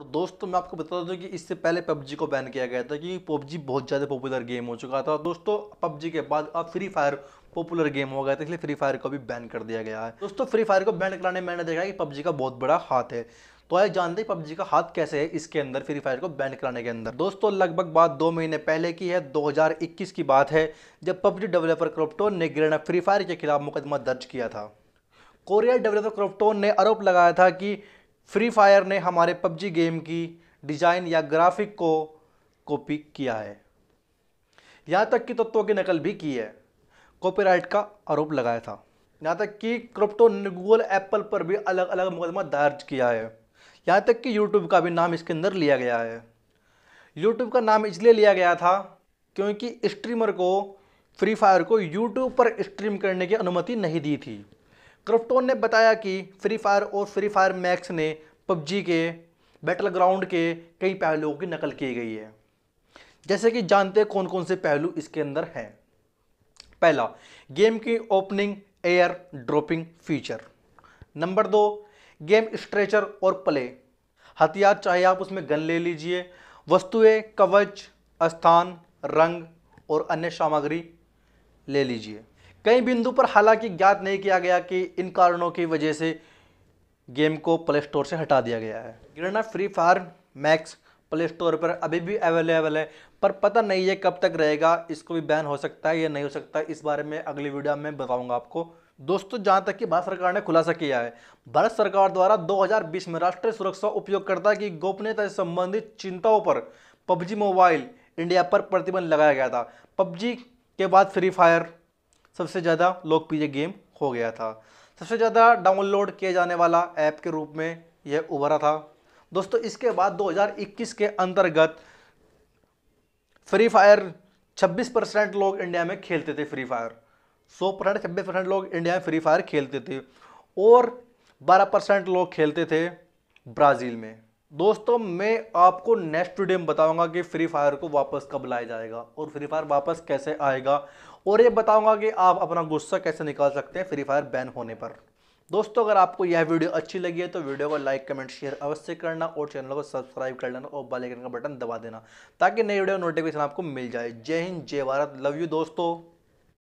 और दोस्तों तो मैं आपको बता दूं कि इससे पहले पबजी को बैन किया गया था क्योंकि पबजी बहुत ज़्यादा पॉपुलर गेम हो चुका था दोस्तों पबजी के बाद अब फ्री फायर पॉपुलर गेम हो गया था इसलिए फ्री फायर को भी बैन कर दिया गया है दोस्तों फ्री फायर को बैन कराने में मैंने देखा कि पबजी का बहुत बड़ा हाथ है तो आए जानते हैं पबजी का हाथ कैसे है इसके अंदर फ्री फायर को बैन कराने के अंदर दोस्तों लगभग बात दो महीने पहले की है 2021 की बात है जब पबजी डेवलपर क्रोप्टोन ने ग्रेना फ्री फायर के खिलाफ मुकदमा दर्ज किया था कोरिया डेवलपर क्रोप्टोन ने आरोप लगाया था कि फ्री फायर ने हमारे पबजी गेम की डिज़ाइन या ग्राफिक को कॉपी किया है यहाँ तक कि तत्वों की नकल भी की है कॉपीराइट का आरोप लगाया था यहाँ तक कि क्रिप्टो ने गूगल एप्पल पर भी अलग अलग मुकदमा दर्ज किया है यहाँ तक कि यूट्यूब का भी नाम इसके अंदर लिया गया है यूट्यूब का नाम इसलिए लिया गया था क्योंकि स्ट्रीमर को फ्री फायर को यूट्यूब पर स्ट्रीम करने की अनुमति नहीं दी थी क्रिप्टोन ने बताया कि फ्री फायर और फ्री फायर मैक्स ने पबजी के बैटल ग्राउंड के कई पहलुओं की नकल की गई है जैसे कि जानते कौन कौन से पहलू इसके अंदर हैं पहला गेम की opening air dropping feature number दो गेम स्ट्रेचर और प्ले हथियार चाहे आप उसमें गन ले लीजिए वस्तुएं कवच स्थान रंग और अन्य सामग्री ले लीजिए कई बिंदु पर हालांकि ज्ञात नहीं किया गया कि इन कारणों की वजह से गेम को प्ले स्टोर से हटा दिया गया है गिरना Free Fire Max Play Store पर अभी भी अवेलेबल है पर पता नहीं है कब तक रहेगा इसको भी बैन हो सकता है या नहीं हो सकता इस बारे में अगली वीडियो में बताऊंगा आपको दोस्तों जहां तक कि भारत सरकार ने खुलासा किया है भारत सरकार द्वारा 2020 में राष्ट्रीय सुरक्षा उपयोगकर्ता की गोपनीयता से संबंधित चिंताओं पर पबजी मोबाइल इंडिया पर प्रतिबंध लगाया गया था पबजी के बाद फ्री फायर सबसे ज़्यादा लोकप्रिय गेम हो गया था सबसे ज़्यादा डाउनलोड किए जाने वाला ऐप के रूप में यह उभरा था दोस्तों इसके बाद 2021 के अंतर्गत फ्री फायर 26 परसेंट लोग इंडिया में खेलते थे फ्री फायर 100 परसेंट छब्बीस परसेंट लोग इंडिया में फ्री फायर खेलते थे और 12 परसेंट लोग खेलते थे ब्राज़ील में दोस्तों मैं आपको नेक्स्ट वीडियो में बताऊंगा कि फ्री फायर को वापस कब लाया जाएगा और फ्री फायर वापस कैसे आएगा और ये बताऊंगा कि आप अपना गुस्सा कैसे निकाल सकते हैं फ्री फायर बैन होने पर दोस्तों अगर आपको यह वीडियो अच्छी लगी है तो वीडियो को लाइक कमेंट शेयर अवश्य करना और चैनल को सब्सक्राइब कर लेना और बेल का बटन दबा देना ताकि नई वीडियो नोटिफिकेशन आपको मिल जाए जय हिंद जय भारत लव यू दोस्तों